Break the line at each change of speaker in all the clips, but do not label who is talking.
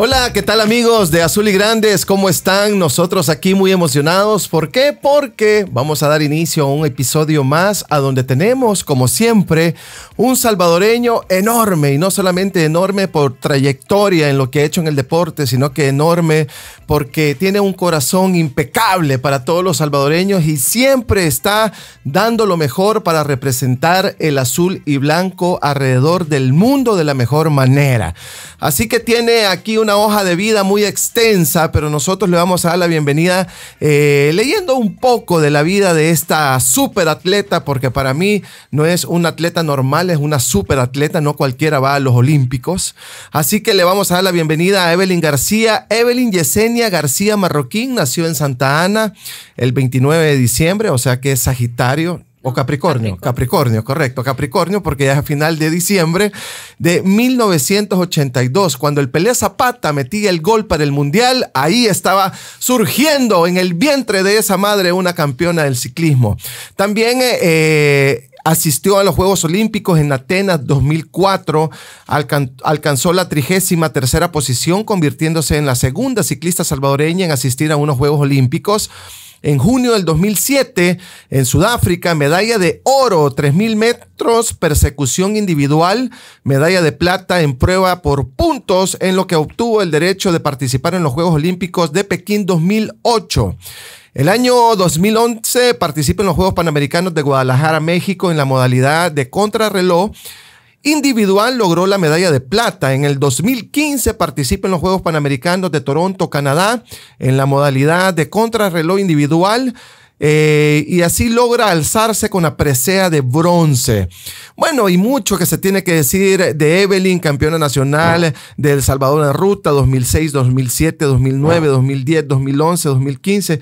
Hola, ¿qué tal amigos de Azul y Grandes? ¿Cómo están? Nosotros aquí muy emocionados. ¿Por qué? Porque vamos a dar inicio a un episodio más a donde tenemos, como siempre, un salvadoreño enorme, y no solamente enorme por trayectoria en lo que ha hecho en el deporte, sino que enorme porque tiene un corazón impecable para todos los salvadoreños y siempre está dando lo mejor para representar el azul y blanco alrededor del mundo de la mejor manera. Así que tiene aquí una hoja de vida muy extensa, pero nosotros le vamos a dar la bienvenida eh, leyendo un poco de la vida de esta super atleta, porque para mí no es un atleta normal, es una super atleta, no cualquiera va a los Olímpicos. Así que le vamos a dar la bienvenida a Evelyn García. Evelyn Yesenia García Marroquín nació en Santa Ana el 29 de diciembre, o sea que es Sagitario, o Capricornio, Capricornio, correcto, Capricornio, porque ya es a final de diciembre de 1982, cuando el Pelé Zapata metía el gol para el Mundial, ahí estaba surgiendo en el vientre de esa madre una campeona del ciclismo. También eh, eh, asistió a los Juegos Olímpicos en Atenas 2004, alcanzó la trigésima tercera posición, convirtiéndose en la segunda ciclista salvadoreña en asistir a unos Juegos Olímpicos. En junio del 2007, en Sudáfrica, medalla de oro, 3.000 metros, persecución individual, medalla de plata en prueba por puntos, en lo que obtuvo el derecho de participar en los Juegos Olímpicos de Pekín 2008. El año 2011 participa en los Juegos Panamericanos de Guadalajara, México, en la modalidad de contrarreloj. Individual logró la medalla de plata. En el 2015 participa en los Juegos Panamericanos de Toronto, Canadá, en la modalidad de contrarreloj individual. Eh, y así logra alzarse con la presea de bronce. Bueno, y mucho que se tiene que decir de Evelyn, campeona nacional de El Salvador en ruta 2006, 2007, 2009, 2010, 2011, 2015.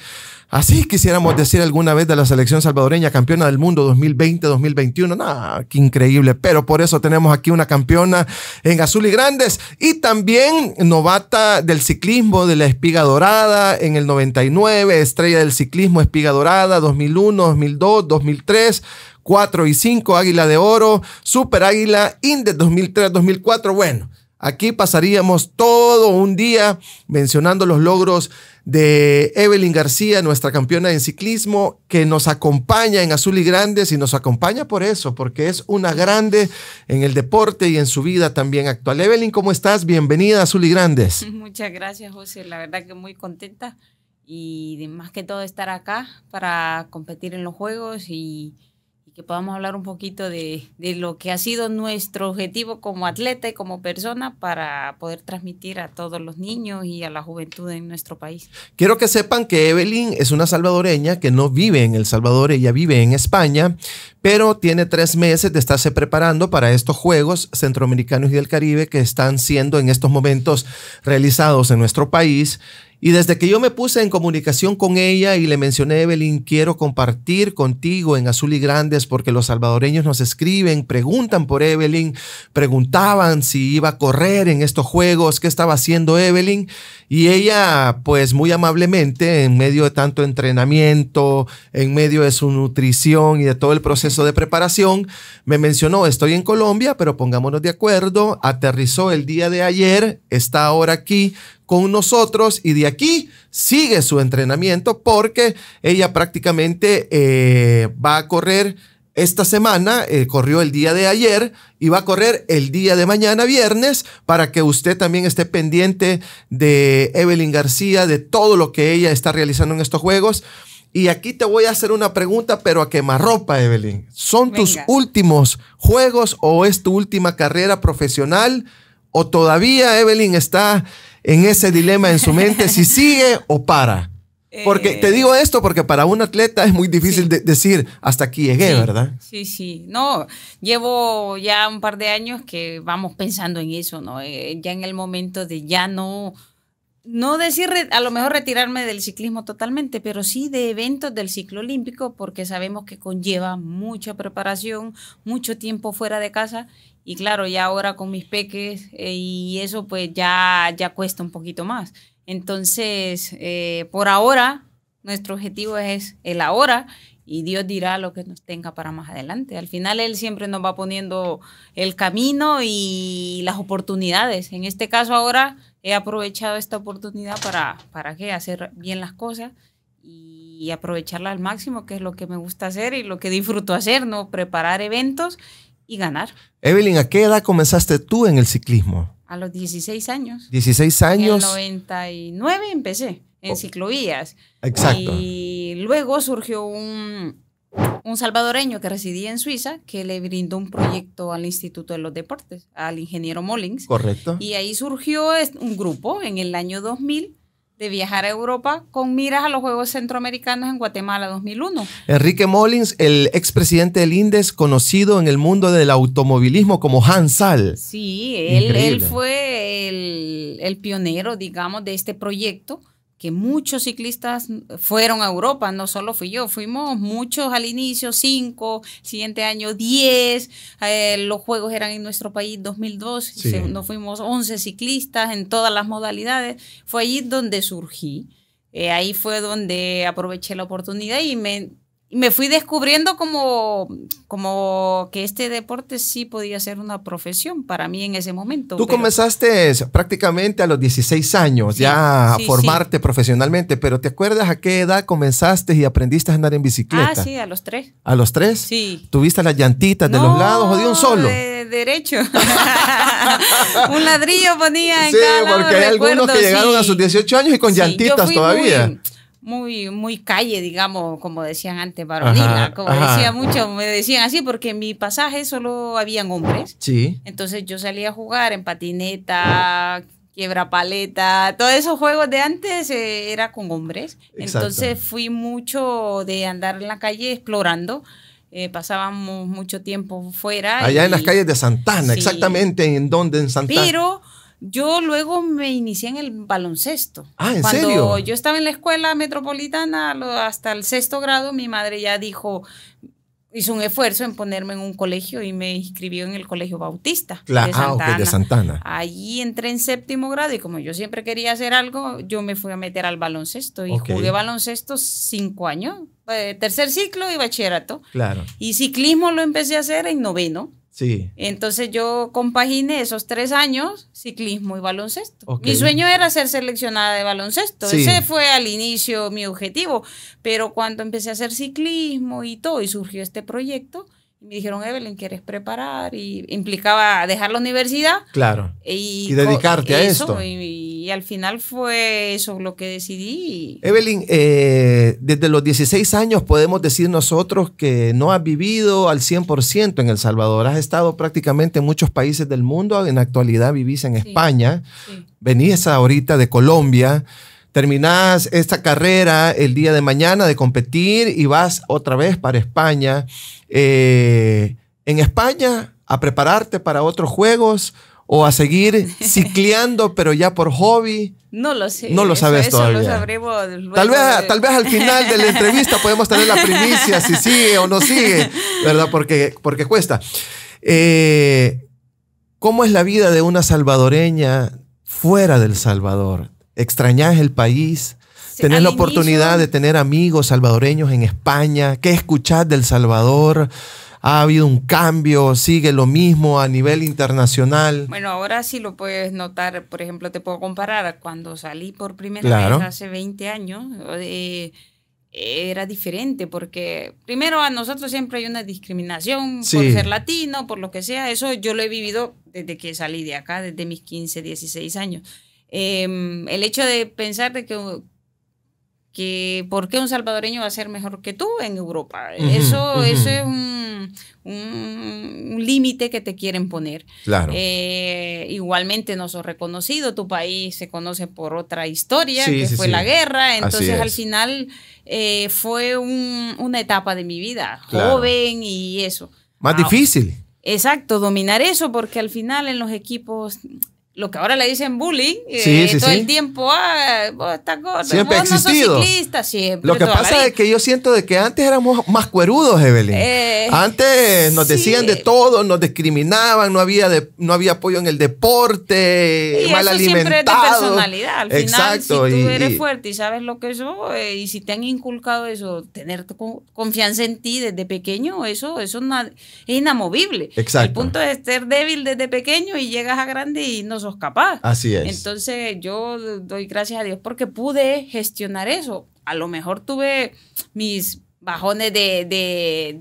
Así quisiéramos decir alguna vez de la selección salvadoreña, campeona del mundo 2020-2021. Nah, qué increíble. Pero por eso tenemos aquí una campeona en azul y grandes y también novata del ciclismo de la espiga dorada en el 99, estrella del ciclismo espiga dorada 2001, 2002, 2003. 4 y 5, Águila de Oro, Super Águila, Indes 2003-2004. Bueno, Aquí pasaríamos todo un día mencionando los logros de Evelyn García, nuestra campeona en ciclismo, que nos acompaña en Azul y Grandes y nos acompaña por eso, porque es una grande en el deporte y en su vida también actual. Evelyn, ¿cómo estás? Bienvenida a Azul y Grandes.
Muchas gracias, José. La verdad que muy contenta y más que todo estar acá para competir en los Juegos y que podamos hablar un poquito de, lo que ha sido nuestro objetivo como atleta y como persona para poder transmitir a todos los niños y a la juventud en nuestro país.
Quiero que sepan que Evelyn es una salvadoreña que no vive en El Salvador, ella vive en España, pero tiene tres meses de estarse preparando para estos Juegos Centroamericanos y del Caribe que están siendo en estos momentos realizados en nuestro país y desde que yo me puse en comunicación con ella y le mencioné, Evelyn, quiero compartir contigo en Azul y Grandes porque los salvadoreños nos escriben, preguntan por Evelyn, preguntaban si iba a correr en estos juegos, qué estaba haciendo Evelyn. Y ella, pues muy amablemente, en medio de tanto entrenamiento, en medio de su nutrición y de todo el proceso de preparación, me mencionó, estoy en Colombia, pero pongámonos de acuerdo, aterrizó el día de ayer, está ahora aquí con nosotros y de aquí sigue su entrenamiento porque ella prácticamente eh, va a correr esta semana, eh, corrió el día de ayer y va a correr el día de mañana, viernes, para que usted también esté pendiente de Evelyn García, de todo lo que ella está realizando en estos juegos. Y aquí te voy a hacer una pregunta, pero a quemarropa, Evelyn. ¿Son tus últimos juegos o es tu última carrera profesional? ¿O todavía Evelyn está en ese dilema en su mente si sigue o para. Porque te digo eh, esto porque para un atleta es muy difícil de decir hasta aquí llegué, ¿verdad?
Sí, sí. No, llevo ya un par de años que vamos pensando en eso, ¿no? Eh, ya en el momento de ya no no decir a lo mejor retirarme del ciclismo totalmente, pero sí de eventos del ciclo olímpico, porque sabemos que conlleva mucha preparación, mucho tiempo fuera de casa. Y claro, ya ahora con mis peques eh, y eso, pues ya, ya cuesta un poquito más. Entonces, eh, por ahora, nuestro objetivo es el ahora y Dios dirá lo que nos tenga para más adelante. Al final Él siempre nos va poniendo el camino y las oportunidades. En este caso ahora he aprovechado esta oportunidad para, ¿para Hacer bien las cosas y aprovecharla al máximo, que es lo que me gusta hacer y lo que disfruto hacer, ¿no? Preparar eventos y ganar.
Evelyn, ¿a qué edad comenzaste tú en el ciclismo?
A los 16 años.
16 años. En
el 99 empecé en ciclovías. Exacto. Y luego surgió un, un salvadoreño que residía en Suiza que le brindó un proyecto al Instituto de los Deportes, al ingeniero Mollins.
Correcto. Y
ahí surgió un grupo en el año 2000 de viajar a Europa con miras a los Juegos Centroamericanos en Guatemala 2001.
Enrique Mollins, el expresidente del INDES, conocido en el mundo del automovilismo como Hans Sal. Sí, él,
fue el, pionero, digamos, de este proyecto que muchos ciclistas fueron a Europa, no solo fui yo, fuimos muchos al inicio, cinco, siguiente año diez, eh, los Juegos eran en nuestro país 2002, fuimos 11 ciclistas en todas las modalidades, fue allí donde surgí, eh, ahí fue donde aproveché la oportunidad y me y me fui descubriendo como, como que este deporte sí podía ser una profesión para mí en ese momento. Tú
comenzaste prácticamente a los 16 años ya a formarte profesionalmente, pero ¿te acuerdas a qué edad comenzaste y aprendiste a andar en bicicleta? Ah, sí, a los tres. ¿A los tres? Sí. ¿Tuviste las llantitas de los lados o de un solo? De
derecho. un ladrillo ponía en Sí, cada lado, porque hay algunos que llegaron a
sus 18 años y con llantitas todavía
muy, muy calle, digamos, como decían antes, varonila, como decía mucho, me decían así, porque en mi pasaje solo habían hombres. Sí. Entonces yo salía a jugar en patineta, quiebra paleta, todos esos juegos de antes eh, era con hombres. Entonces fui mucho de andar en la calle explorando. Eh, pasábamos mucho tiempo fuera. Allá en las calles
de Santana, exactamente en donde en Santana. Pero
yo luego me inicié en el baloncesto. Ah, ¿en Cuando yo estaba en la escuela metropolitana, hasta el sexto grado, mi madre ya dijo, hizo un esfuerzo en ponerme en un colegio y me inscribió en el Colegio Bautista la, de, ah, de Santana. Allí entré en séptimo grado y como yo siempre quería hacer algo, yo me fui a meter al baloncesto y jugué baloncesto cinco años, eh, tercer ciclo y bachillerato. Claro. Y ciclismo lo empecé a hacer en noveno. Entonces yo compaginé esos tres años, ciclismo y baloncesto. Mi sueño era ser seleccionada de baloncesto. Ese fue al inicio mi objetivo. Pero cuando empecé a hacer ciclismo y todo, y surgió este proyecto, me dijeron, Evelyn, ¿quieres preparar? Y implicaba dejar la universidad. Claro. Y,
dedicarte a eso, esto.
Y, al final fue eso lo que decidí.
Evelyn, eh, desde los 16 años podemos decir nosotros que no has vivido al 100% en El Salvador. Has estado prácticamente en muchos países del mundo. En la actualidad vivís en España. Venís ahorita de Colombia terminás esta carrera el día de mañana de competir y vas otra vez para España. Eh, en España, a prepararte para otros juegos o a seguir cicleando, pero ya por hobby.
No lo sé. No lo sabes todavía.
tal, vez, tal vez al final de la entrevista podemos tener la primicia si sigue o no sigue, ¿verdad? Porque, porque cuesta. Eh, ¿Cómo es la vida de una salvadoreña fuera del Salvador? extrañas el país, tenés la oportunidad de tener amigos salvadoreños en España, ¿qué escuchás del Salvador? ha habido un cambio, sigue lo mismo a nivel internacional.
Bueno, ahora sí lo puedes notar, por ejemplo, te puedo comparar, cuando salí por primera vez hace 20 años, eh, era diferente, porque primero a nosotros siempre hay una discriminación por ser latino, por lo que sea, eso yo lo he vivido desde que salí de acá, desde mis 15, 16 años. Em, el hecho de pensar de que, que por qué un salvadoreño va a ser mejor que tú en Europa. eso, es un, límite que te quieren poner. Claro. Eh, igualmente no sos reconocido, tu país se conoce por otra historia, que fue la guerra, entonces al final eh, fue una etapa de mi vida, joven y eso.
Más difícil.
Exacto, dominar eso, porque al final en los equipos lo que ahora le dicen bullying, eh, todo el tiempo, ah, siempre existido. Lo que pasa es
que yo siento de que antes éramos más cuerudos, Evelyn. Eh, antes nos decían de todo, nos discriminaban, no había no había apoyo en el deporte, y mal siempre es de personalidad. Al final, Exacto, si tú eres
fuerte y sabes lo que eso, eh, y si te han inculcado eso, tener confianza en ti desde pequeño, eso, eso es inamovible.
Exacto. El punto
es ser débil desde pequeño y llegas a grande y no capaz. Así es. Entonces yo doy gracias a Dios porque pude gestionar eso. A lo mejor tuve mis bajones de,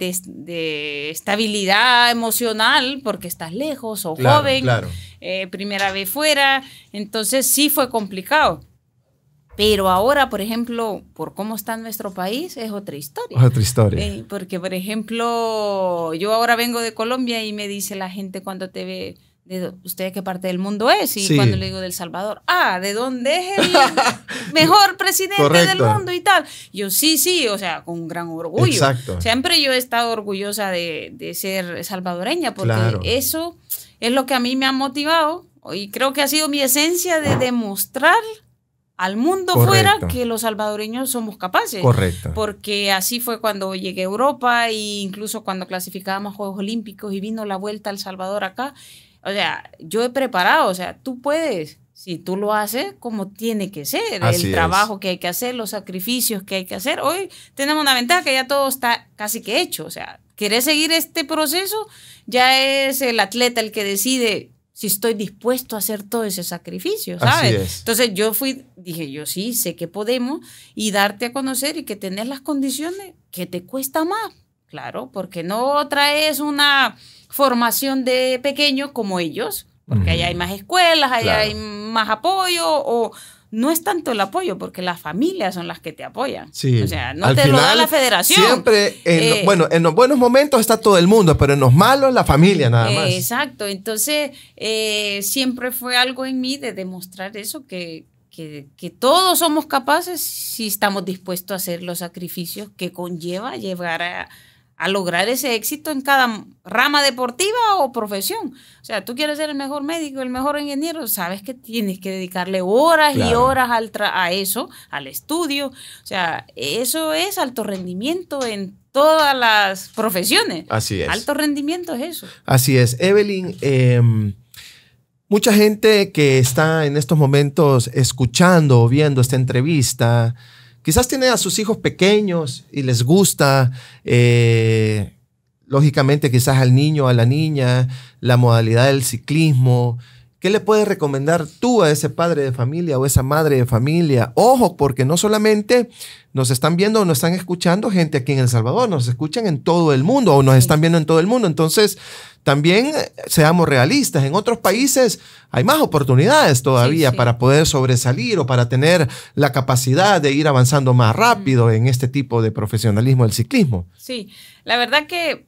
estabilidad emocional porque estás lejos o joven, claro. Eh, primera vez fuera, entonces sí fue complicado. Pero ahora, por ejemplo, por cómo está nuestro país, es otra historia. Otra historia. Eh, porque, por ejemplo, yo ahora vengo de Colombia y me dice la gente cuando te ve, ¿de usted qué parte del mundo es? Y cuando le digo del Salvador, ah, ¿de dónde es el mejor presidente del mundo y tal? Yo sí, sí, o sea, con gran orgullo. Siempre yo he estado orgullosa de, ser salvadoreña porque eso es lo que a mí me ha motivado y creo que ha sido mi esencia de demostrar al mundo fuera que los salvadoreños somos capaces. Correcto. Porque así fue cuando llegué a Europa e incluso cuando clasificábamos Juegos Olímpicos y vino la vuelta al Salvador acá. O sea, yo he preparado, o sea, tú puedes, si tú lo haces como tiene que ser, el trabajo que hay que hacer, los sacrificios que hay que hacer. Hoy tenemos una ventaja, ya todo está casi que hecho, o sea, ¿querés seguir este proceso? Ya es el atleta el que decide si estoy dispuesto a hacer todo ese sacrificio, ¿sabes? Entonces yo fui, dije, yo sí, sé que podemos y darte a conocer y que tener las condiciones que te cuesta más, claro, porque no traes una formación de pequeño como ellos, porque allá hay más escuelas, allá hay más apoyo o no es tanto el apoyo, porque las familias son las que te apoyan. O sea, no te lo da la federación. Siempre, eh, bueno,
en los buenos momentos está todo el mundo, pero en los malos la familia nada más.
exacto, entonces eh, siempre fue algo en mí de demostrar eso, que, que, todos somos capaces si estamos dispuestos a hacer los sacrificios que conlleva llevar a, a lograr ese éxito en cada rama deportiva o profesión. O sea, tú quieres ser el mejor médico, el mejor ingeniero, sabes que tienes que dedicarle horas y horas a eso, al estudio. O sea, eso es alto rendimiento en todas las profesiones.
Así es. Alto
rendimiento es eso.
Así es. Evelyn, em, mucha gente que está en estos momentos escuchando o viendo esta entrevista, Quizás tiene a sus hijos pequeños y les gusta, eh, lógicamente quizás al niño, a la niña, la modalidad del ciclismo. ¿Qué le puedes recomendar tú a ese padre de familia o esa madre de familia? Ojo, porque no solamente nos están viendo o nos están escuchando gente aquí en El Salvador, nos escuchan en todo el mundo o nos están viendo en todo el mundo. Entonces, también eh, seamos realistas, en otros países hay más oportunidades todavía para poder sobresalir o para tener la capacidad de ir avanzando más rápido en este tipo de profesionalismo del ciclismo.
Sí, la verdad que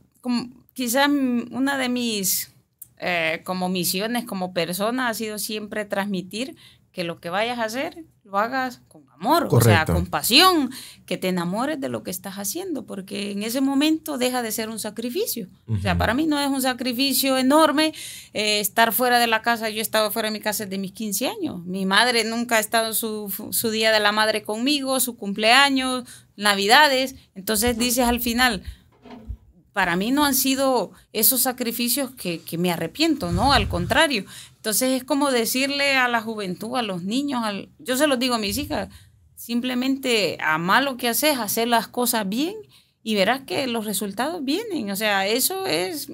quizás una de mis eh, como misiones como persona ha sido siempre transmitir que lo que vayas a hacer lo hagas con amor, o sea, con pasión, que te enamores de lo que estás haciendo, porque en ese momento deja de ser un sacrificio. O sea, para mí no es un sacrificio enorme eh, estar fuera de la casa. Yo he estado fuera de mi casa desde mis 15 años. Mi madre nunca ha estado su, día de la madre conmigo, su cumpleaños, navidades. Entonces dices al final, para mí no han sido esos sacrificios que, que, me arrepiento, ¿no? Al contrario, entonces es como decirle a la juventud, a los niños, yo se los digo a mis hijas, simplemente ama lo que haces, hacer las cosas bien y verás que los resultados vienen. O sea, eso es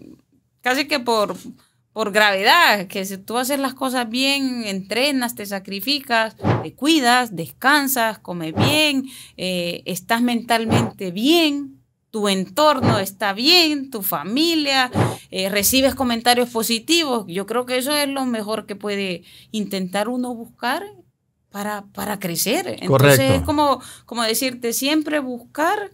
casi que por, por gravedad, que si tú haces las cosas bien, entrenas, te sacrificas, te cuidas, descansas, comes bien, eh, estás mentalmente bien, tu entorno está bien, tu familia, eh, recibes comentarios positivos. Yo creo que eso es lo mejor que puede intentar uno buscar para, para crecer. Entonces es como, como decirte, siempre buscar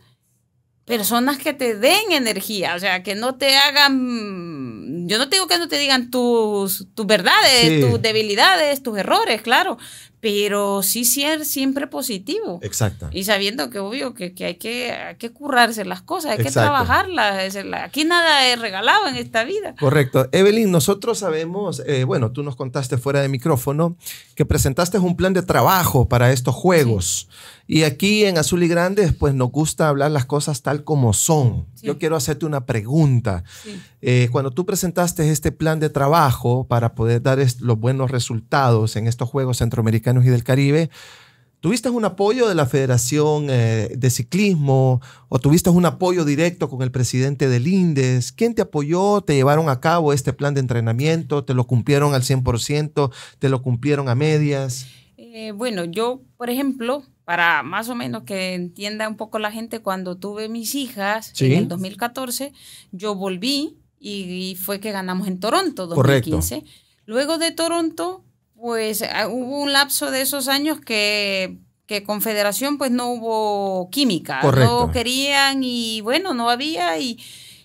personas que te den energía, o sea, que no te hagan yo no te digo que no te digan tus, tus verdades, tus debilidades, tus errores, claro, pero sí ser siempre positivo. Exacto. Y sabiendo que obvio que, que hay, que hay currarse las cosas, hay que trabajarlas. Aquí nada es regalado en esta vida.
Correcto. Evelyn, nosotros sabemos, eh, bueno, tú nos contaste fuera de micrófono que presentaste un plan de trabajo para estos juegos. Y aquí en Azul y Grandes, pues nos gusta hablar las cosas tal como son. Yo quiero hacerte una pregunta. Eh, cuando tú presentaste este plan de trabajo para poder dar los buenos resultados en estos Juegos Centroamericanos y del Caribe, ¿Tuviste un apoyo de la Federación eh, de Ciclismo o tuviste un apoyo directo con el presidente del INDES? ¿Quién te apoyó? ¿Te llevaron a cabo este plan de entrenamiento? ¿Te lo cumplieron al 100%? ¿Te lo cumplieron a medias?
Eh, bueno, yo, por ejemplo, para más o menos que entienda un poco la gente, cuando tuve mis hijas en 2014, yo volví y, fue que ganamos en Toronto 2015. Luego de Toronto, pues ah, hubo un lapso de esos años que que Confederación pues no hubo química, no querían y bueno, no había y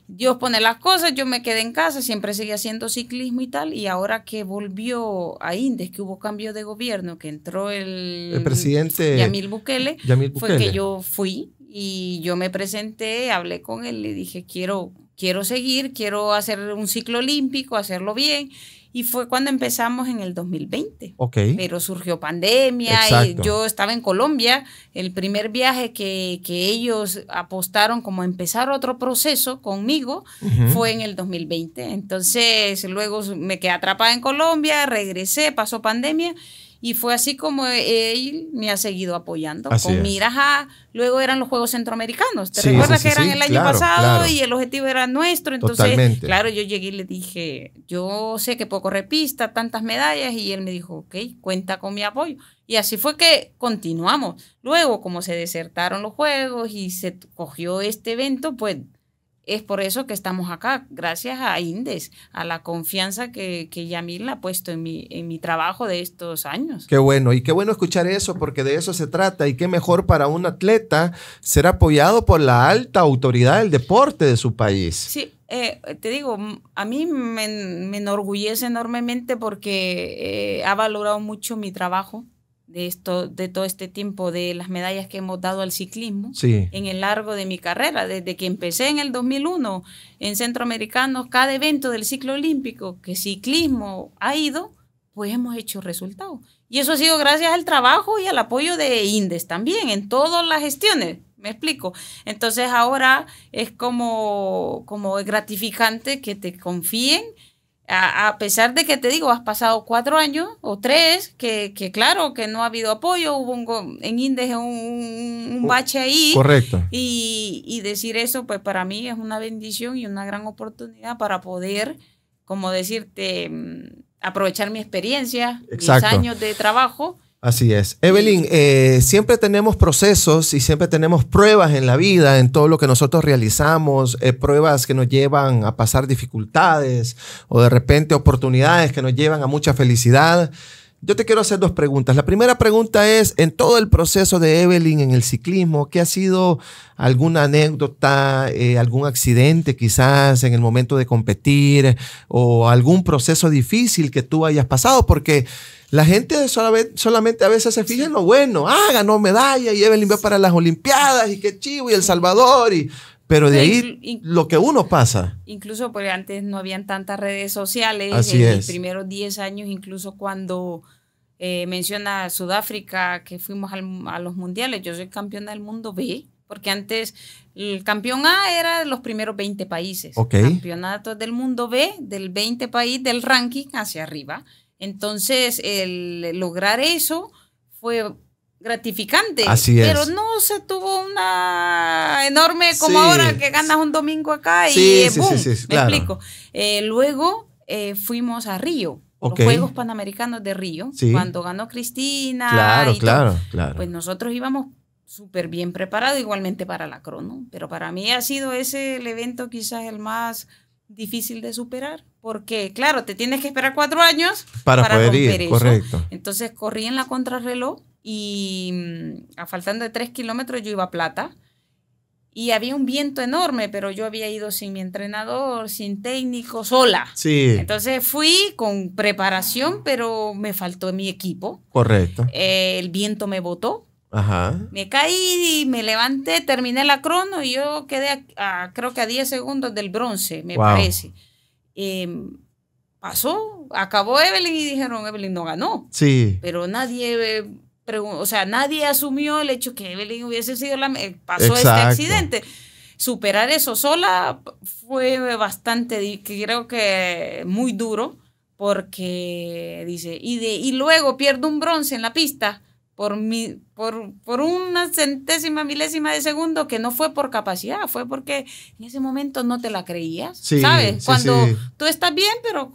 Dios pone las cosas, yo me quedé en casa, siempre seguí haciendo ciclismo y tal, y ahora que volvió a Indes, que hubo cambio de gobierno, que entró el, el presidente Yamil Bukele, fue que yo fui y yo me presenté, hablé con él, le dije, quiero, quiero seguir, quiero hacer un ciclo olímpico, hacerlo bien, y fue cuando empezamos en el 2020. Pero surgió pandemia y yo estaba en Colombia. El primer viaje que, que ellos apostaron como empezar otro proceso conmigo fue en el 2020. Entonces luego me quedé atrapada en Colombia, regresé, pasó pandemia y fue así como él me ha seguido apoyando. con miras a. Luego eran los Juegos Centroamericanos. ¿Te recuerdas que eran el año pasado y el objetivo era nuestro? Entonces, claro, yo llegué y le dije, yo sé que puedo correr pista, tantas medallas. Y él me dijo, ok, cuenta con mi apoyo. Y así fue que continuamos. Luego, como se desertaron los Juegos y se cogió este evento, pues es por eso que estamos acá, gracias a Indes, a la confianza que, que Yamil ha puesto en mi, en mi trabajo de estos años.
Qué bueno, y qué bueno escuchar eso, porque de eso se trata, y qué mejor para un atleta ser apoyado por la alta autoridad del deporte de su país.
Sí, eh, te digo, a mí me, me enorgullece enormemente porque eh, ha valorado mucho mi trabajo, de, todo este tiempo de las medallas que hemos dado al ciclismo en el largo de mi carrera, desde que empecé en el 2001 en Centroamericanos, cada evento del ciclo olímpico que ciclismo ha ido, pues hemos hecho resultados. Y eso ha sido gracias al trabajo y al apoyo de Indes también, en todas las gestiones. ¿Me explico? Entonces ahora es como, como gratificante que te confíen a, pesar de que te digo, has pasado cuatro años o tres, que, claro, que no ha habido apoyo, hubo en Indes un, oh, bache ahí. Correcto. Y, y, decir eso, pues para mí es una bendición y una gran oportunidad para poder, como decirte, mm, aprovechar mi experiencia, mis años de trabajo
Así es. Evelyn, eh, siempre tenemos procesos y siempre tenemos pruebas en la vida, en todo lo que nosotros realizamos, eh, pruebas que nos llevan a pasar dificultades o de repente oportunidades que nos llevan a mucha felicidad. Yo te quiero hacer dos preguntas. La primera pregunta es, en todo el proceso de Evelyn en el ciclismo, ¿qué ha sido alguna anécdota, eh, algún accidente quizás en el momento de competir o algún proceso difícil que tú hayas pasado? Porque la gente solamente a veces se fija en lo bueno. Ah, ganó medalla y Evelyn va para las Olimpiadas y qué chivo y El Salvador y pero de ahí lo que uno pasa.
Incluso porque antes no habían tantas redes sociales. en los primeros 10 años, incluso cuando eh, menciona Sudáfrica, que fuimos a los mundiales. Yo soy campeona del mundo B, porque antes el campeón A era de los primeros 20 países. campeonato del mundo B, del 20 país, del ranking hacia arriba. Entonces, el lograr eso fue gratificante. Así Pero no se tuvo una enorme como ahora que ganas un domingo acá y sí, boom, explico. Eh, luego eh, fuimos a Río los Juegos Panamericanos de Río, cuando ganó Cristina. Claro,
claro, claro. Pues
nosotros íbamos súper bien preparados, igualmente para la crono. Pero para mí ha sido ese el evento quizás el más difícil de superar, porque claro, te tienes que esperar cuatro años para, poder ir, correcto. Entonces corrí en la contrarreloj y mm, a faltando de tres kilómetros yo iba a plata y había un viento enorme, pero yo había ido sin mi entrenador, sin técnico, sola. Sí. Entonces fui con preparación, pero me faltó mi equipo. Correcto. Eh, el viento me botó. Ajá. Me caí, y me levanté, terminé la crono y yo quedé creo que a 10 segundos del bronce, me parece. Em, pasó, acabó Evelyn y dijeron, Evelyn no ganó. Sí. Pero nadie o sea, nadie asumió el hecho que Evelyn hubiese sido la... Eh, pasó este accidente. Superar eso sola fue bastante, creo que muy duro, porque dice, y, de, y luego pierdo un bronce en la pista por, por, por una centésima, milésima de segundo, que no fue por capacidad, fue porque en ese momento no te la creías, sí, ¿sabes? Cuando tú estás bien, pero,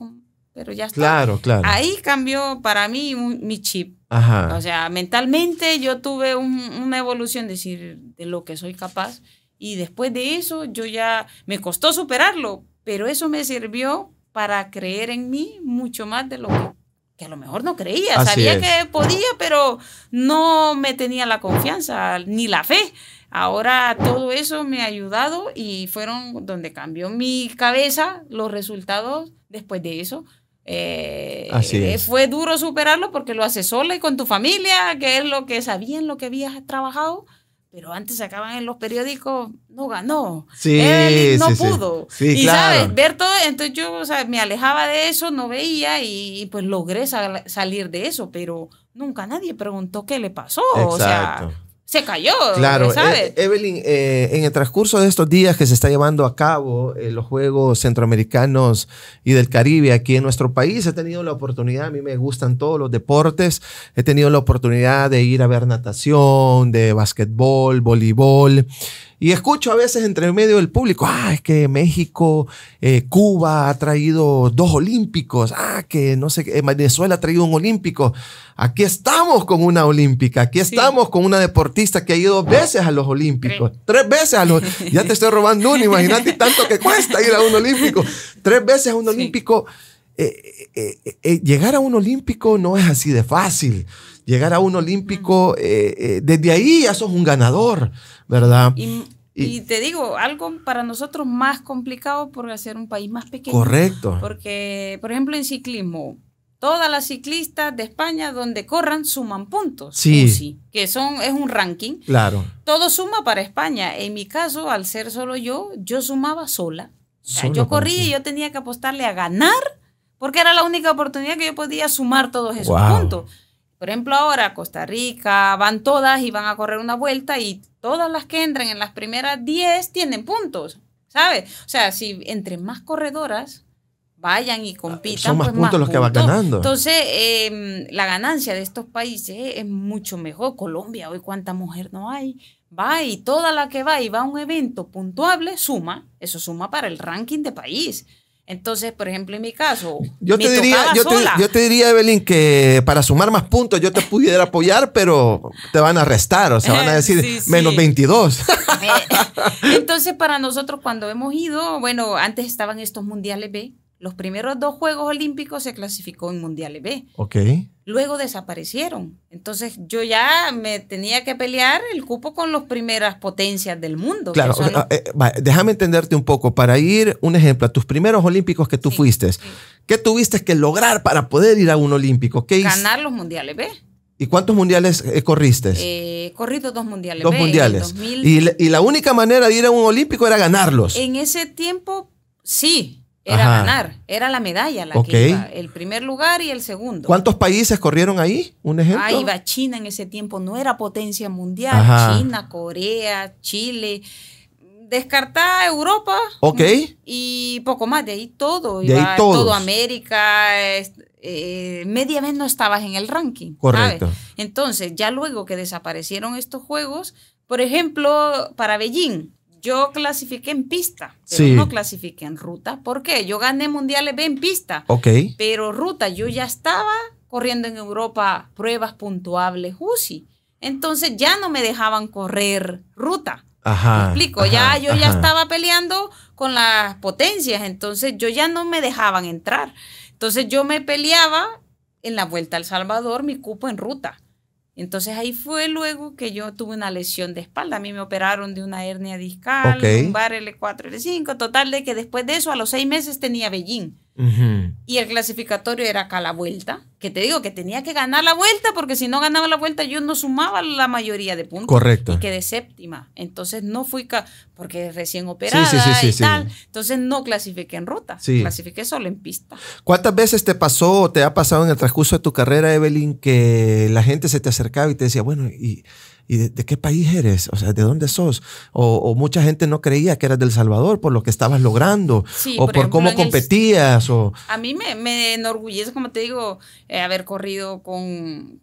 pero ya está. Claro, claro. Ahí cambió para mí mi chip o sea, mentalmente yo tuve una evolución, decir, de lo que soy capaz. Y después de eso, yo ya me costó superarlo, pero eso me sirvió para creer en mí mucho más de lo que, a lo mejor no creía. Sabía que podía, pero no me tenía la confianza ni la fe. Ahora todo eso me ha ayudado y fueron donde cambió mi cabeza los resultados después de eso Así eh, Fue duro superarlo porque lo haces sola y con tu familia, que es lo que sabían, lo que habías trabajado pero antes sacaban en los periódicos, no ganó,
sí, no pudo. y sabes,
ver todo, entonces yo me alejaba de eso, no veía y, pues logré salir de eso, pero nunca nadie preguntó qué le pasó. O sea, se cayó. Claro, e-,
Evelyn, eh, en el transcurso de estos días que se está llevando a cabo eh, los Juegos Centroamericanos y del Caribe aquí en nuestro país, he tenido la oportunidad, a mí me gustan todos los deportes, he tenido la oportunidad de ir a ver natación, de básquetbol, voleibol. Y escucho a veces entre medio del público, ah, es que México, eh, Cuba ha traído dos olímpicos, ah, que no sé, eh, Venezuela ha traído un olímpico. Aquí estamos con una olímpica, aquí estamos con una deportista que ha ido dos veces a los olímpicos, tres, veces a los, ya te estoy robando uno, imagínate tanto que cuesta ir a un olímpico, tres veces a un olímpico. Eh, eh, eh, llegar a un olímpico no es así de fácil. Llegar a un olímpico, desde ahí ya sos un ganador, ¿verdad? Y,
te digo, algo para nosotros más complicado por ser un país más pequeño. Correcto. Porque, por ejemplo, en ciclismo, todas las ciclistas de España donde corran suman puntos. Sí. que son, es un ranking. Claro. Todo suma para España. En mi caso, al ser solo yo, yo sumaba sola. O yo corría y yo tenía que apostarle a ganar porque era la única oportunidad que yo podía sumar todos esos puntos. Por ejemplo, ahora Costa Rica van todas y van a correr una vuelta y todas las que entran en las primeras 10 tienen puntos, ¿sabes? O sea, si entre más corredoras vayan y compitan. Son más pues, puntos los que van ganando. Entonces, em, la ganancia de estos países es mucho mejor. Colombia, hoy cuánta mujer no hay. Va y toda la que va y va a un evento puntuable suma, eso suma para el ranking de país. Entonces, por ejemplo, en mi caso, yo te diría, yo
te, diría, Evelyn, que para sumar más puntos yo te pudiera apoyar, pero te van a restar, o sea, van a decir menos 22. Eh,
entonces, para nosotros cuando hemos ido, bueno, antes estaban estos mundiales B, los primeros dos Juegos Olímpicos se clasificó en Mundiales B. Ok. Luego desaparecieron. Entonces yo ya me tenía que pelear el cupo con las primeras potencias del mundo. Claro, ah,
eh, déjame entenderte un poco. Para ir un ejemplo, a tus primeros Olímpicos que tú fuiste, ¿qué tuviste que lograr para poder ir a un Olímpico? ¿Qué Ganar
los Mundiales B.
¿Y cuántos mundiales eh, corriste?
Eh, corrido dos mundiales. Dos mundiales. Y,
y, la única manera de ir a un olímpico era ganarlos.
En ese tiempo, sí
era ganar,
era la medalla la que iba, el primer lugar y el segundo.
¿Cuántos países corrieron ahí? Un ejemplo. Ahí va
China en ese tiempo, no era potencia mundial, China, Corea, Chile, descartada Europa. Ok. Y poco más, de ahí todo. De ahí todo América. Eh, media vez no estabas en el ranking. Correcto. Entonces, ya luego que desaparecieron estos juegos, por ejemplo, para Beijing, yo clasifiqué en pista, pero no clasifiqué en ruta. ¿Por qué? Yo gané mundiales B en pista. Pero ruta, yo ya estaba corriendo en Europa pruebas puntuables UCI. Entonces ya no me dejaban correr ruta.
Ajá. ¿Me explico, ya yo ya estaba
peleando con las potencias, entonces yo ya no me dejaban entrar. Entonces yo me peleaba en la vuelta al Salvador mi cupo en ruta. Entonces ahí fue luego que yo tuve una lesión de espalda. A mí me operaron de una hernia discal, un lumbar L4, L5, total de que después de eso a los seis meses tenía bellín. Y el clasificatorio era acá la vuelta, que te digo que tenía que ganar la vuelta porque si no ganaba la vuelta yo no sumaba la mayoría de puntos. Correcto. Y quedé séptima. Entonces no fui, porque recién operada y tal. Entonces no clasifiqué en
ruta, clasifiqué
solo en pista.
¿Cuántas veces te pasó o te ha pasado en el transcurso de tu carrera, Evelyn, que la gente se te acercaba y te decía, bueno, y ¿Y de, qué país eres? O sea, ¿de dónde sos? O, mucha gente no creía que eras del Salvador por lo que estabas logrando o por, cómo competías. o...
A mí me, me enorgullece, como te digo, eh, haber corrido con,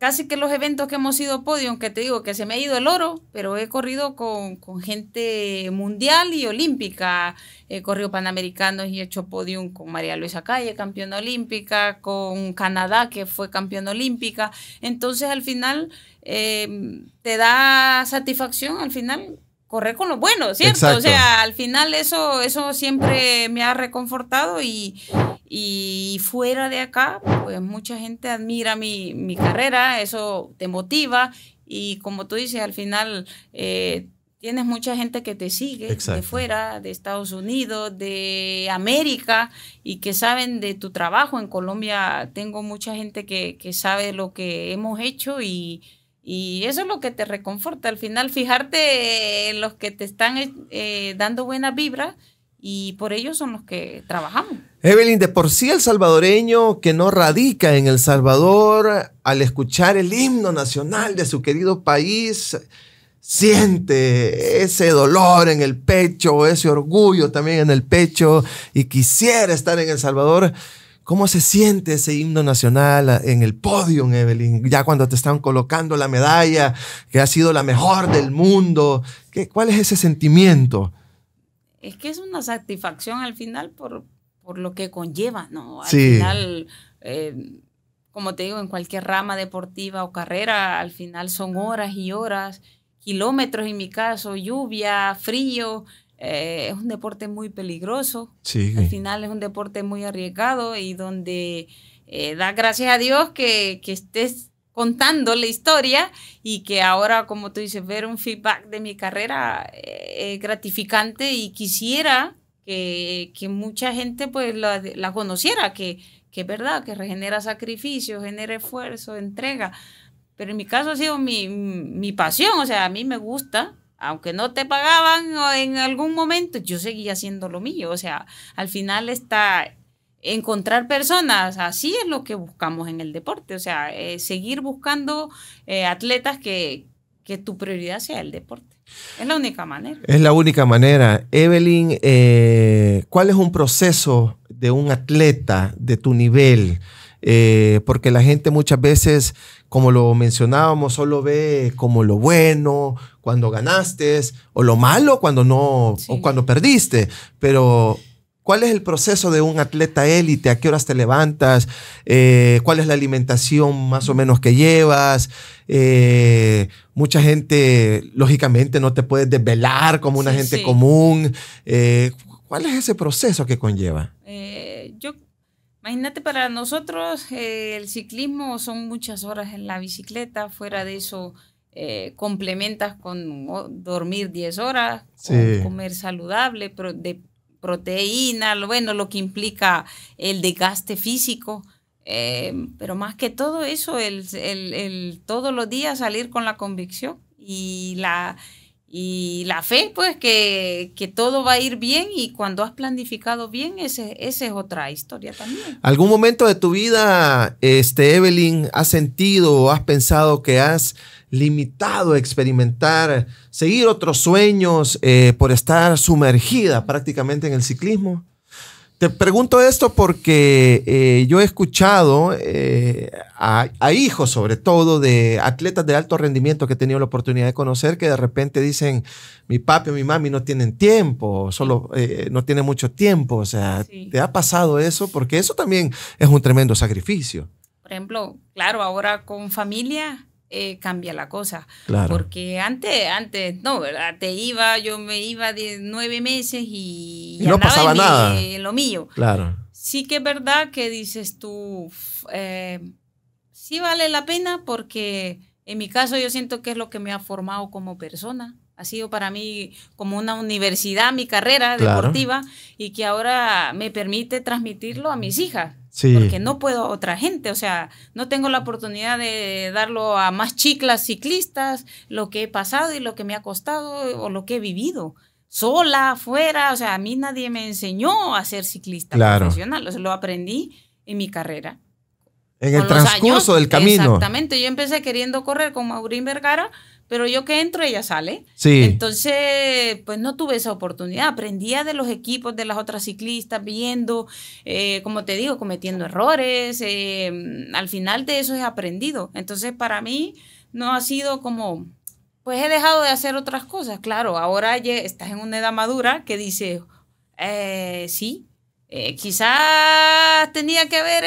casi que los eventos que hemos ido podio, que te digo que se me ha ido el oro, pero he corrido con, gente mundial y olímpica. He corrido panamericanos y he hecho podium con María Luisa Calle, campeona olímpica, con Canadá, que fue campeona olímpica. Entonces, al final, eh, te da satisfacción, al final correr con lo bueno, ¿cierto? O sea, al final eso, eso siempre me ha reconfortado y, fuera de acá, pues mucha gente admira mi, carrera, eso te motiva y como tú dices, al final... Eh, tienes mucha gente que te sigue de fuera, de Estados Unidos, de América, y que saben de tu trabajo. En Colombia tengo mucha gente que sabe lo que hemos hecho y, y eso es lo que te reconforta. Al final, fijarte en los que te están eh, eh, dando buena vibra y por ellos son los que trabajamos.
Evelyn, de por sí el salvadoreño que no radica en El Salvador, al escuchar el himno nacional de su querido país, siente ese dolor en el pecho, ese orgullo también en el pecho y quisiera estar en El Salvador. ¿Cómo se siente ese himno nacional ah, en el podio, Evelyn? Ya cuando te están colocando la medalla, que ha sido la mejor del mundo. ¿Cuál es ese sentimiento?
Es que es una satisfacción al final por, lo que conlleva, ¿no? Al final, eh, como te digo, en cualquier rama deportiva o carrera, al final son horas y horas, kilómetros en mi caso, lluvia, frío, eh, es un deporte muy peligroso. Al final es un deporte muy arriesgado y donde eh, da gracias a Dios que, estés contando la historia y que ahora, como tú dices, ver un feedback de mi carrera eh, es gratificante y quisiera que, mucha gente pues la, conociera, que, que es verdad, que regenera sacrificio, genera esfuerzo, entrega. Pero en mi caso ha sido mi, mi pasión, o sea, a mí me gusta aunque no te pagaban en algún momento, yo seguía haciendo lo mío. O sea, al final está encontrar personas, así es lo que buscamos en el deporte. O sea, eh, seguir buscando eh, atletas que, tu prioridad sea el deporte. Es la única manera.
Es la única manera. Evelyn, eh, ¿cuál es un proceso de un atleta de tu nivel? Eh, porque la gente muchas veces, como lo mencionábamos, solo ve como lo bueno cuando ganaste o lo malo cuando no o cuando perdiste, pero ¿Cuál es el proceso de un atleta élite? ¿A qué horas te levantas? Eh, ¿Cuál es la alimentación más o menos que llevas? Eh, mucha gente, lógicamente, no te puedes desvelar como una gente común. ¿Cuál es ese proceso que conlleva?
Eh, Imagínate, para nosotros eh, el ciclismo son muchas horas en la bicicleta, fuera de eso eh, complementas con dormir 10 horas, comer saludable, de proteína, lo, bueno, lo que implica el desgaste físico. Eh, pero más que todo eso, el, todos los días salir con la convicción y la, y la fe, pues, que, todo va a ir bien y cuando has planificado bien, esa ese es otra historia también.
¿Algún momento de tu vida, este, Evelyn, has sentido o has pensado que has limitado a experimentar, seguir otros sueños eh, por estar sumergida prácticamente en el ciclismo? Te pregunto esto porque eh, yo he escuchado eh, a, hijos, sobre todo, de atletas de alto rendimiento que he tenido la oportunidad de conocer, que de repente dicen, mi papi o mi mami no tienen tiempo, solo eh, no tienen mucho tiempo. O sea, ¿te ha pasado eso? Porque eso también es un tremendo sacrificio.
Por ejemplo, claro, ahora con familia, eh, cambia la cosa. Porque antes, antes, no, ¿verdad? Te iba, yo me iba nueve meses y, y no pasaba nada. Eh, lo mío. Claro. Sí que es verdad que dices tú, eh, sí vale la pena porque en mi caso yo siento que es lo que me ha formado como persona ha sido para mí como una universidad mi carrera deportiva y que ahora me permite transmitirlo a mis hijas. Porque no puedo a otra gente, o sea, no tengo la oportunidad de darlo a más chicas ciclistas, lo que he pasado y lo que me ha costado o lo que he vivido. Sola, afuera, o sea, a mí nadie me enseñó a ser ciclista profesional, lo aprendí en mi carrera.
En el transcurso del camino. Exactamente,
yo empecé queriendo correr con Maurín Vergara, pero yo que entro, ella sale. Sí. Entonces, pues no tuve esa oportunidad. Aprendía de los equipos de las otras ciclistas, viendo, eh, como te digo, cometiendo errores. Em, al final de eso he aprendido. Entonces, para mí no ha sido como, pues he dejado de hacer otras cosas. Claro, ahora ya estás en una edad madura que dice, eh, sí, eh, quizás tenía que haber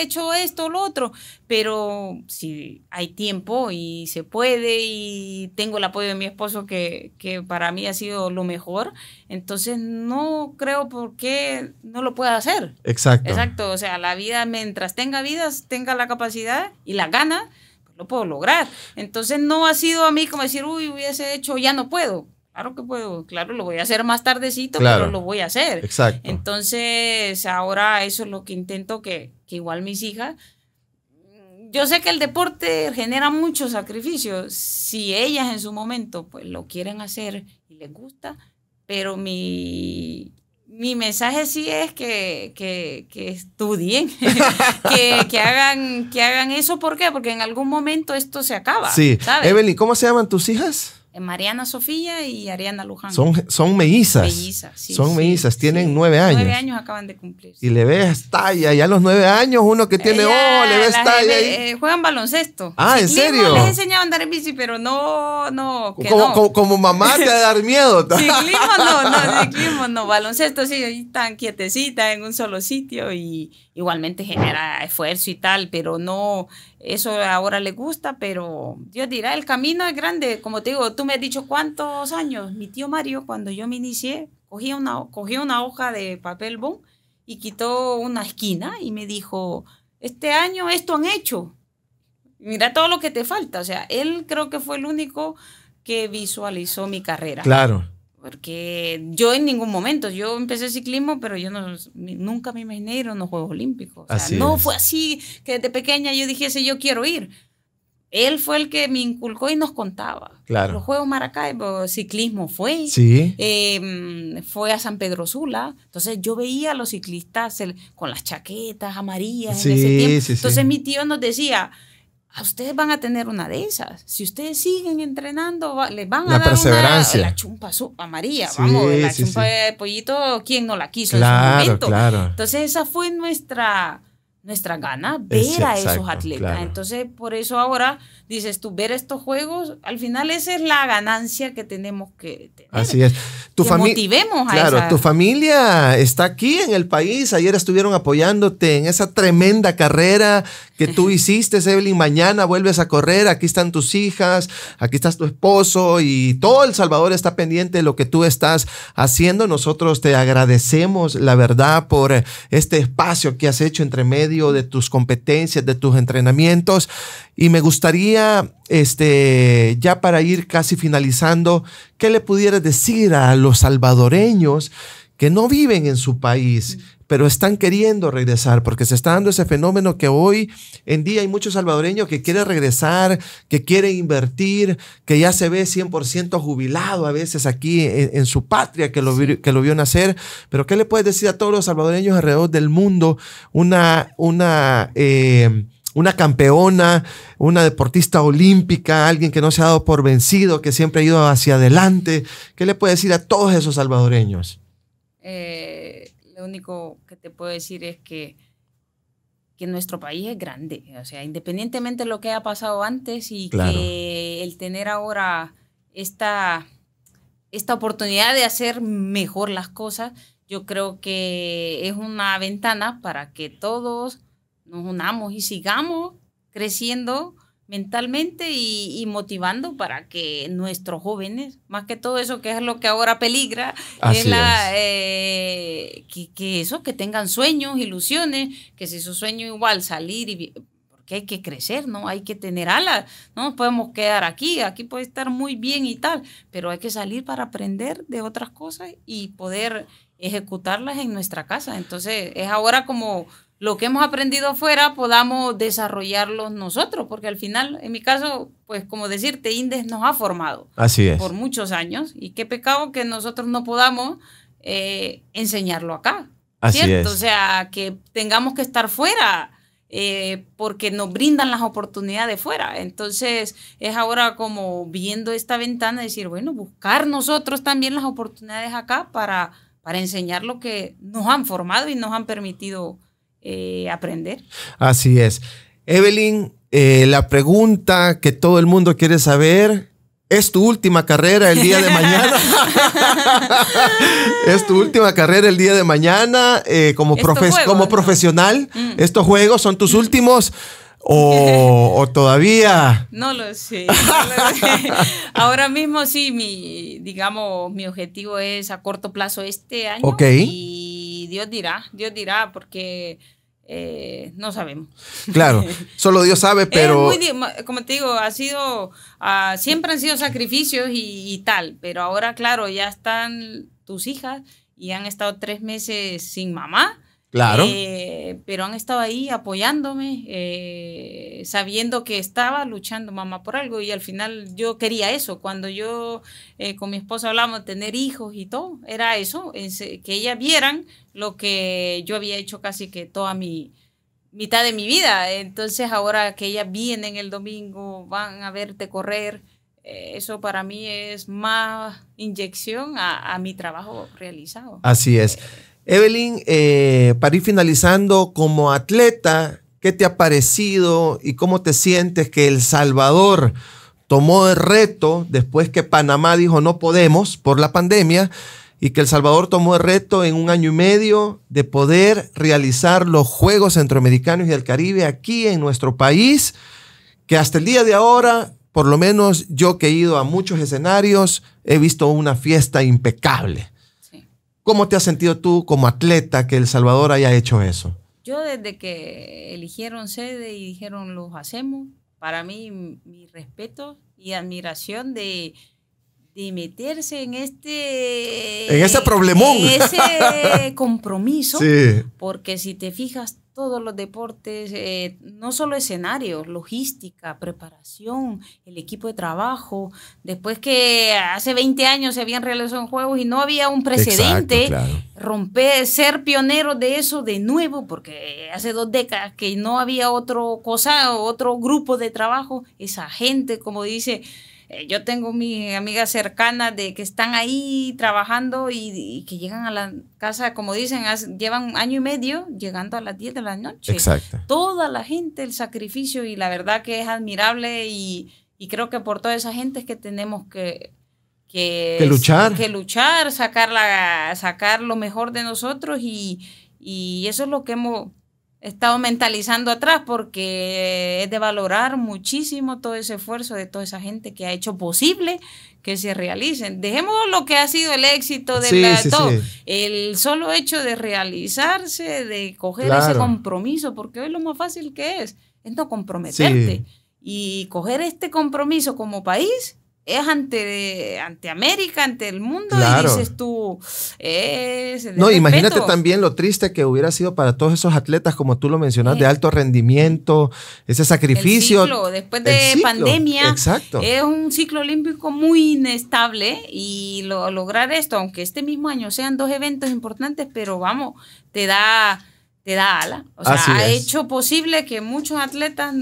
hecho esto o lo otro, pero si hay tiempo y se puede y tengo el apoyo de mi esposo que, para mí ha sido lo mejor, entonces no creo por qué no lo pueda hacer.
Exacto. Exacto,
o sea, la vida mientras tenga vidas, tenga la capacidad y la gana, lo puedo lograr. Entonces no ha sido a mí como decir, uy, hubiese hecho, ya no puedo Claro que puedo, claro, lo voy a hacer más tardecito, pero lo voy a hacer. Exacto. Entonces, ahora eso es lo que intento que, que igual mis hijas. Yo sé que el deporte genera muchos sacrificios. Si ellas en su momento pues lo quieren hacer y les gusta, pero mi, mi mensaje sí es que, que, que estudien, que, que, hagan, que hagan eso. ¿Por qué? Porque en algún momento esto se acaba. Sí. Evelyn,
¿cómo se llaman tus hijas?
Eh, Mariana Sofía y Ariana Luján. Son,
son mellizas. mellizas sí, son mellizas, tienen nueve años. Nueve
años acaban de cumplir.
Y le ves talla, ya a los nueve años uno que tiene, oh, le ves talla. Eh,
juegan baloncesto. Ah, ¿en serio? Les he enseñado a andar en bici, pero no, no. como,
Como, mamá te da a dar miedo. ciclismo no, no,
ciclismo no. Baloncesto sí, están quietecitas en un solo sitio y igualmente genera esfuerzo y tal, pero no eso ahora le gusta, pero Dios dirá, el camino es grande. Como te digo, tú me has dicho cuántos años. Mi tío Mario, cuando yo me inicié, cogió una, una hoja de papel bon y quitó una esquina y me dijo, este año esto han hecho. Mira todo lo que te falta. O sea, él creo que fue el único que visualizó mi carrera. Claro. Porque yo en ningún momento, yo empecé ciclismo, pero yo no, nunca me imaginé ir a unos Juegos Olímpicos. no fue así que desde pequeña yo dijese yo quiero ir. Él fue el que me inculcó y nos contaba. Los Juegos Maracaibo, ciclismo fue. Em, fue a San Pedro Sula. Entonces yo veía a los ciclistas con las chaquetas amarillas en ese tiempo. Entonces mi tío nos decía, ustedes van a tener una de esas. Si ustedes siguen entrenando, les van a dar Una, la chumpa amarilla, María. vamos, la chumpa de pollito, ¿quién no la quiso en su momento? Entonces esa fue nuestra nuestra gana ver a esos atletas. Entonces, por eso ahora dices tú, ver estos juegos, al final esa es la ganancia que tenemos que
tener. Así es. Tu motivemos a Claro, tu familia está aquí en el país. Ayer estuvieron apoyándote en esa tremenda carrera que tú hiciste, Evelyn. Mañana vuelves a correr. Aquí están tus hijas, aquí está tu esposo y todo El Salvador está pendiente de lo que tú estás haciendo. Nosotros te agradecemos, la verdad, por este espacio que has hecho entre medio de tus competencias, de tus entrenamientos. Y me gustaría, este, ya para ir casi finalizando, ¿qué le pudieras decir a los salvadoreños que no viven en su país, pero están queriendo regresar porque se está dando ese fenómeno que hoy en día hay muchos salvadoreños que quieren regresar, que quieren invertir, que ya se ve 100% jubilado a veces aquí en, su patria que lo, que lo vio nacer. Pero ¿qué le puedes decir a todos los salvadoreños alrededor del mundo? Una, una, eh, una campeona, una deportista olímpica, alguien que no se ha dado por vencido, que siempre ha ido hacia adelante. ¿Qué le puede decir a todos esos salvadoreños? Eh,
lo único que te puedo decir es que, que nuestro país es grande, o sea, independientemente de lo que ha pasado antes y que el tener ahora esta, esta oportunidad de hacer mejor las cosas, yo creo que es una ventana para que todos nos unamos y sigamos creciendo mentalmente y, motivando para que nuestros jóvenes, más que todo eso que es lo que ahora peligra, eh, que, eso, que tengan sueños, ilusiones, que si su sueño igual salir y porque hay que crecer, ¿no? Hay que tener alas, no podemos quedar aquí, aquí puede estar muy bien y tal, pero hay que salir para aprender de otras cosas y poder ejecutarlas en nuestra casa. Entonces es ahora como lo que hemos aprendido fuera podamos desarrollarlo nosotros, porque al final, en mi caso, pues como decirte, Indes nos ha formado por muchos años y qué pecado que nosotros no podamos eh, enseñarlo acá. Así Es. O sea, que tengamos que estar fuera. Eh, porque nos brindan las oportunidades fuera. Entonces es ahora como viendo esta ventana, decir, bueno, buscar nosotros también las oportunidades acá para, para enseñar lo que nos han formado y nos han permitido eh, aprender.
Así es. Evelyn, eh, la pregunta que todo el mundo quiere saber, ¿es tu última carrera el día de mañana? ¿Es tu última carrera el día de mañana eh, como, como profesional? Mm. ¿Estos juegos son tus últimos? O, todavía.
No lo sé. Ahora mismo sí, mi, digamos, mi objetivo es a corto plazo este año. Ok. Dios dirá, Dios dirá, porque eh, no sabemos.
Claro, solo Dios sabe, pero...
como te digo, ha sido, ah, siempre han sido sacrificios y tal, pero ahora, claro, ya están tus hijas y han estado tres meses sin mamá Claro. Eh, pero han estado ahí apoyándome, eh, sabiendo que estaba luchando mamá por algo y al final yo quería eso. Cuando yo eh, con mi esposa hablamos de tener hijos y todo, era eso, que ellas vieran lo que yo había hecho casi que toda mi mitad de mi vida. Entonces ahora que ellas vienen el domingo, van a verte correr, eso para mí es más inyección a mi trabajo realizado.
Así es. Evelyn, eh, para ir finalizando, como atleta, ¿qué te ha parecido y cómo te sientes que El Salvador tomó el reto después que Panamá dijo no podemos por la pandemia y que El Salvador tomó el reto en un año y medio de poder realizar los Juegos Centroamericanos y del Caribe aquí en nuestro país, que hasta el día de ahora, por lo menos yo que he ido a muchos escenarios, he visto una fiesta impecable. ¿Cómo te has sentido tú como atleta que El Salvador haya hecho eso?
Yo desde que eligieron sede y dijeron los hacemos, para mí mi respeto y admiración de de meterse en este... En ese problemón. En ese compromiso. Porque si te fijas, todos los deportes, eh, no solo escenarios, logística, preparación, el equipo de trabajo. Después que hace 20 años se habían realizado juegos y no había un precedente, romper, ser pionero de eso de nuevo, porque hace dos décadas que no había otro cosa, otro grupo de trabajo, esa gente, como dice eh, yo tengo mi amiga cercana de que están ahí trabajando y, que llegan a la casa, como dicen, llevan un año y medio llegando a las 10 de la noche. Exacto. Toda la gente, el sacrificio y la verdad que es admirable y, creo que por toda esa gente es que tenemos que... Que, luchar. Que luchar, sacar, la, sacar lo mejor de nosotros y, y eso es lo que hemos he estado mentalizando atrás porque es de valorar muchísimo todo ese esfuerzo de toda esa gente que ha hecho posible que se realicen. Dejemos lo que ha sido el éxito de El solo hecho de realizarse, de coger ese compromiso, porque hoy lo más fácil que es, es no comprometerte. Y coger este compromiso como país es ante, ante América, ante el mundo, y dices tú, No, imagínate también
lo triste que hubiera sido para todos esos atletas, como tú lo mencionas, de eh. alto rendimiento, ese sacrificio.
El después de pandemia, Exacto. es un ciclo olímpico muy inestable y lograr esto, aunque este mismo año sean dos eventos importantes, pero vamos, te da, te da ala. O sea, ha hecho posible que muchos atletas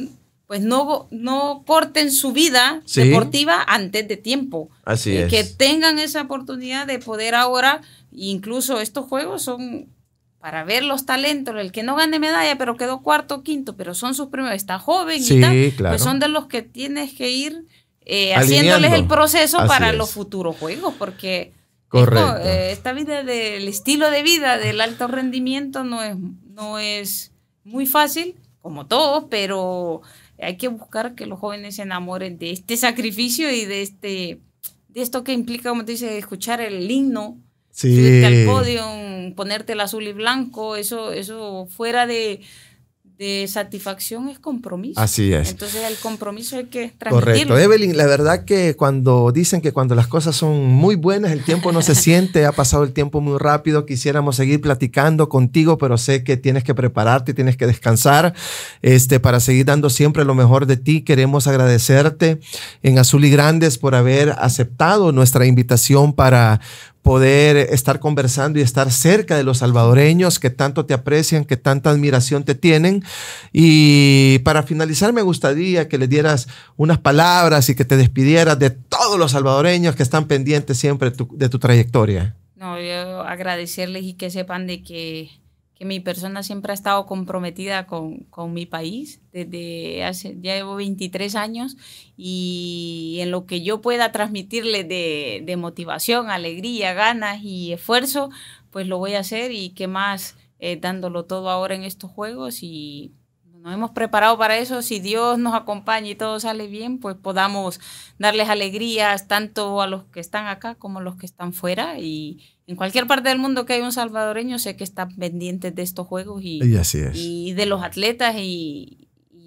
pues no, no corten su vida deportiva antes de tiempo. Así eh, Que tengan esa oportunidad de poder ahora, incluso estos juegos son para ver los talentos, el que no gane medalla, pero quedó cuarto o quinto, pero son sus primeros, está joven y tal, pues, claro. pues son de los que tienes que ir eh, haciéndoles el proceso para los futuros juegos, porque
Correcto. Eh,
esta vida del estilo de vida del alto rendimiento no es, no es muy fácil, como todo, pero hay que buscar que los jóvenes se enamoren de este sacrificio y de este de esto que implica, como te dice, escuchar el himno,
subirte al podio,
ponerte el azul y blanco, eso, eso fuera de, de satisfacción es compromiso. Así es. Entonces el compromiso hay que transmitirlo. Correcto. Evelyn,
la verdad que cuando dicen que cuando las cosas son muy buenas el tiempo no se siente, ha pasado el tiempo muy rápido, quisiéramos seguir platicando contigo, pero sé que tienes que prepararte, tienes que descansar este, para seguir dando siempre lo mejor de ti. Queremos agradecerte en Azul y Grandes por haber aceptado nuestra invitación para poder estar conversando y estar cerca de los salvadoreños que tanto te aprecian, que tanta admiración te tienen. Y para finalizar, me gustaría que le dieras unas palabras y que te despidieras de todos los salvadoreños que están pendientes siempre de tu trayectoria.
No, agradecerles y que sepan de que que mi persona siempre ha estado comprometida con, mi país desde hace, ya llevo 23 años y en lo que yo pueda transmitirle de, motivación, alegría, ganas y esfuerzo, pues lo voy a hacer y qué más eh, dándolo todo ahora en estos juegos y nos hemos preparado para eso. Si Dios nos acompaña y todo sale bien, pues podamos darles alegrías tanto a los que están acá como a los que están fuera y en cualquier parte del mundo que hay un salvadoreño, sé que está pendiente de estos juegos y, de los atletas y,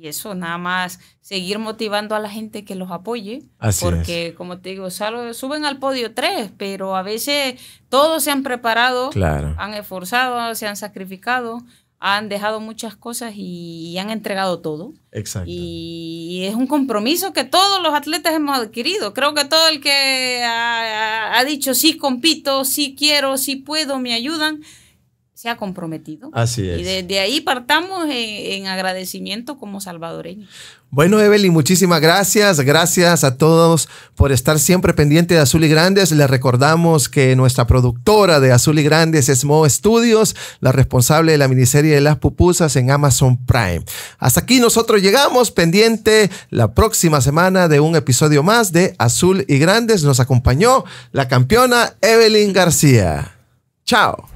eso, nada más seguir motivando a la gente que los apoye. porque, como te digo, suben al podio tres, pero a veces todos se han preparado, han esforzado, se han sacrificado han dejado muchas cosas y han entregado todo.
Exacto. Y
es un compromiso que todos los atletas hemos adquirido. Creo que todo el que ha, ha dicho, sí compito, sí quiero, sí puedo, me ayudan, se ha comprometido. Así es. Y desde ahí partamos en, agradecimiento como salvadoreños.
Bueno, Evelyn, muchísimas gracias. Gracias a todos por estar siempre pendiente de Azul y Grandes. Les recordamos que nuestra productora de Azul y Grandes es Mo Studios, la responsable de la miniserie de las pupusas en Amazon Prime. Hasta aquí nosotros llegamos pendiente la próxima semana de un episodio más de Azul y Grandes. Nos acompañó la campeona Evelyn García. Chao.